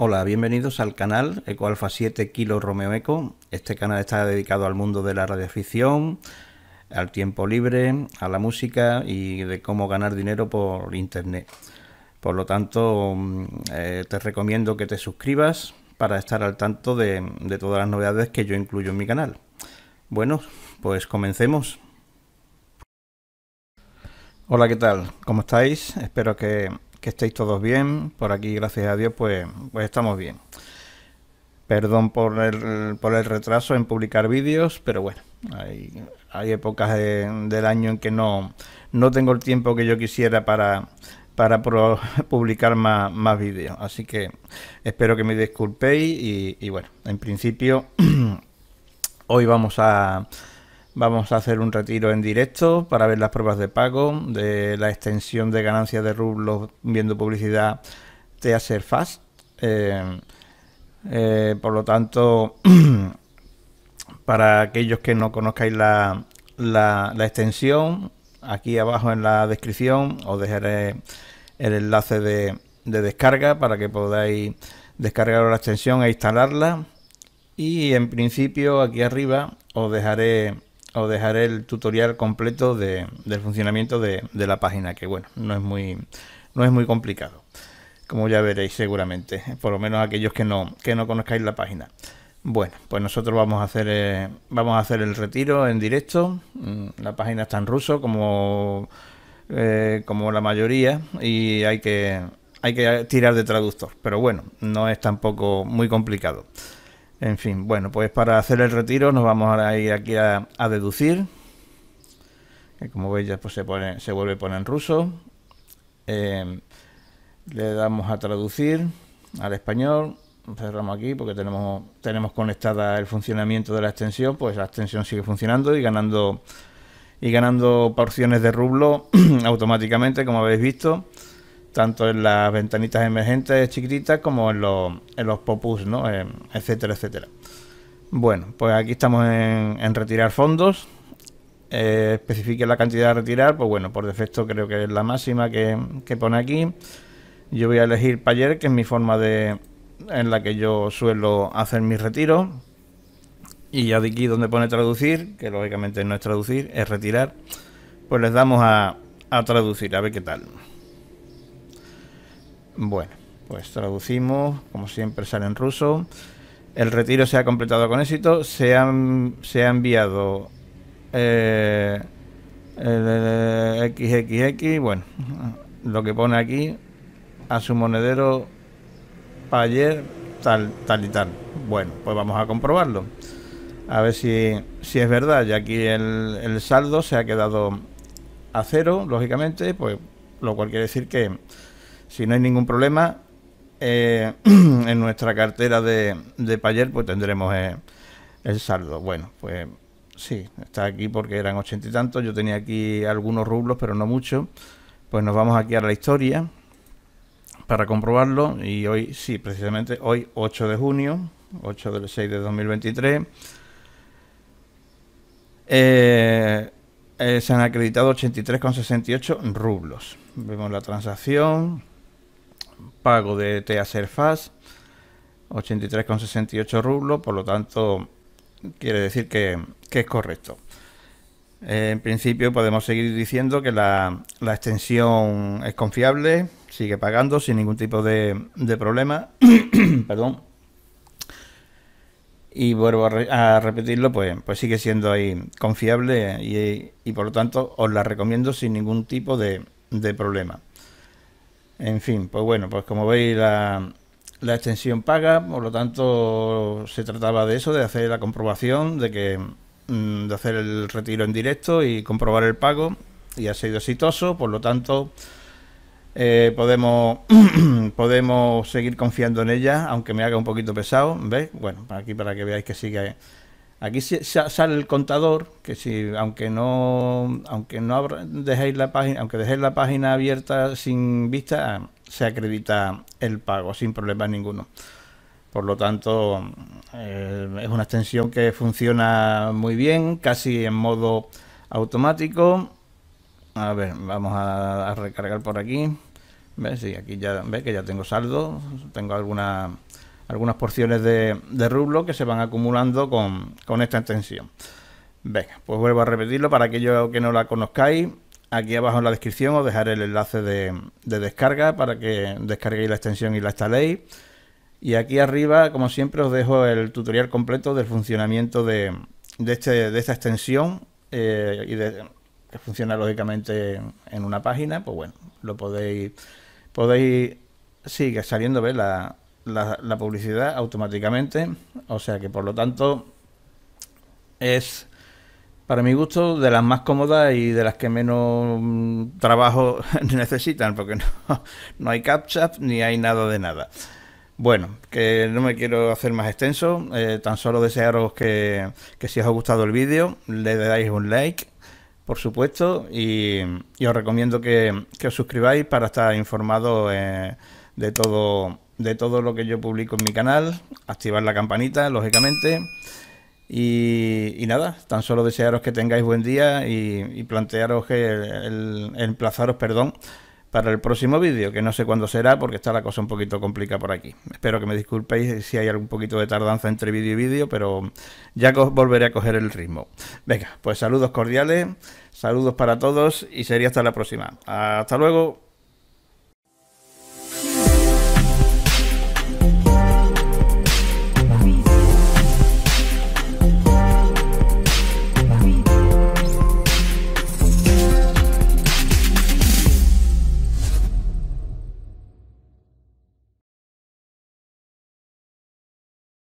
Hola, bienvenidos al canal eco alfa 7 Kilo Romeo Eco. Este canal está dedicado al mundo de la radioficción, al tiempo libre, a la música y de cómo ganar dinero por internet. Por lo tanto, mm, eh, te recomiendo que te suscribas para estar al tanto de todas las novedades que yo incluyo en mi canal. Bueno, pues comencemos. Hola, ¿qué tal? ¿Cómo estáis? Espero que que estéis todos bien. Por aquí, gracias a Dios, pues, pues estamos bien. Perdón por el, por el retraso en publicar vídeos, pero bueno, hay, épocas del año en que no, no tengo el tiempo que yo quisiera para, para publicar más, más vídeos. Así que espero que me disculpéis y bueno, en principio hoy vamos a Vamos a hacer un retiro en directo para ver las pruebas de pago, de la extensión de ganancias de rublos viendo publicidad de hacer fast. Eh, eh, por lo tanto, para aquellos que no conozcáis la, la, la, extensión, aquí abajo en la descripción os dejaré el enlace de, de descarga para que podáis descargar la extensión e instalarla. Y en principio aquí arriba os dejaré os dejaré el tutorial completo de, del funcionamiento de, de, la página, que bueno, no es muy, no es muy complicado, como ya veréis seguramente, por lo menos aquellos que no, que no conozcáis la página. Bueno, pues nosotros vamos a hacer eh, vamos a hacer el retiro en directo. Mm, la página está en ruso, como, eh, como la mayoría, y hay que, hay que tirar de traductor. Pero bueno, no es tampoco muy complicado. En fin, bueno, pues para hacer el retiro nos vamos a ir aquí a, deducir. como veis ya pues se, se vuelve a poner en ruso. Em, le damos a traducir al español. Cerramos aquí porque tenemos, tenemos conectada el funcionamiento de la extensión. Pues la extensión sigue funcionando y ganando, y ganando porciones de rublo automáticamente, como habéis visto tanto en las ventanitas emergentes chiquititas como en los, en los pop ¿no? Eh, etcétera, etcétera. Bueno, pues aquí estamos en, retirar fondos. Eh, especifique la cantidad a retirar, pues bueno, por defecto creo que es la máxima que, pone aquí. Yo voy a elegir Payer, que es mi forma de en la que yo suelo hacer mis retiros. Y ya de aquí donde pone traducir, que lógicamente no es traducir, es retirar, pues les damos a traducir, a ver qué tal. Bueno, pues traducimos, como siempre sale en ruso. El retiro se ha completado con éxito. Se, han, se ha enviado eh, el, XXX, bueno, lo que pone aquí, a su monedero Payer. ayer, tal, tal y tal. Bueno, pues vamos a comprobarlo. A ver si, si es verdad. Y aquí el, el saldo se ha quedado a cero, lógicamente, pues lo cual quiere decir que si no hay ningún problema, eh, en nuestra cartera de, de Payer pues tendremos eh, el saldo. Bueno, pues sí, está aquí porque eran ochenta y tantos. Yo tenía aquí algunos rublos, pero no mucho. Pues nos vamos aquí a la historia para comprobarlo. Y hoy, sí, precisamente hoy 8 de junio, 8 del 6 de 2023. Eh, se han acreditado 83,68 rublos. Vemos la transacción pago de e y 83,68 rublos, por lo tanto quiere decir que, es correcto. Eh, en principio podemos seguir diciendo que la, la, extensión es confiable, sigue pagando sin ningún tipo de, de problema. Perdón. Y vuelvo a, a, repetirlo, pues, pues sigue siendo ahí confiable y, y, por lo tanto os la recomiendo sin ningún tipo de, de problema. En fin, pues bueno, pues como veis la, extensión paga, por lo tanto se trataba de eso, de hacer la comprobación, de que mm, de hacer el retiro en directo y comprobar el pago y ha sido exitoso, por lo tanto eh, podemos, podemos seguir confiando en ella, aunque me haga un poquito pesado, ¿veis? Bueno, aquí para que veáis que sigue Aquí sale el contador, que si aunque no aunque no dejéis la página, aunque dejéis la página abierta sin vista, se acredita el pago sin problema ninguno. Por lo tanto, eh, es una extensión que funciona muy bien, casi en modo automático. A ver, vamos a, recargar por aquí. ¿Ves? Sí, aquí ya ve que ya tengo saldo, tengo alguna algunas porciones de, rublo que se van acumulando con, esta extensión. Venga, pues vuelvo a repetirlo para aquellos que no la conozcáis. Aquí abajo en la descripción os dejaré el enlace de, descarga para que descarguéis la extensión y la instaléis. Y aquí arriba, como siempre, os dejo el tutorial completo del funcionamiento de, de, este, de esta extensión eh, y que funciona lógicamente en una página. Pues bueno, lo podéis, podéis sigue saliendo ¿ves? La, la, publicidad automáticamente. O sea que por lo tanto es para mi gusto, de las más cómodas y de las que menos mm, trabajo necesitan, porque no, no hay captcha ni hay nada de nada. Bueno, que no me quiero hacer más extenso, eh, tan solo desearos que, si os ha gustado el vídeo, le dais un like, por supuesto, y, os recomiendo que, que, os suscribáis para estar informado eh, de todo de todo lo que yo publico en mi canal, activar la campanita, lógicamente. Y, nada, tan solo desearos que tengáis buen día y, plantearos que el, emplazaros, perdón, para el próximo vídeo, que no sé cuándo será porque está la cosa un poquito complicada por aquí. Espero que me disculpéis si hay algún poquito de tardanza entre vídeo y vídeo, pero ya volveré a coger el ritmo. Venga, pues saludos cordiales, saludos para todos y sería hasta la próxima. Hasta luego.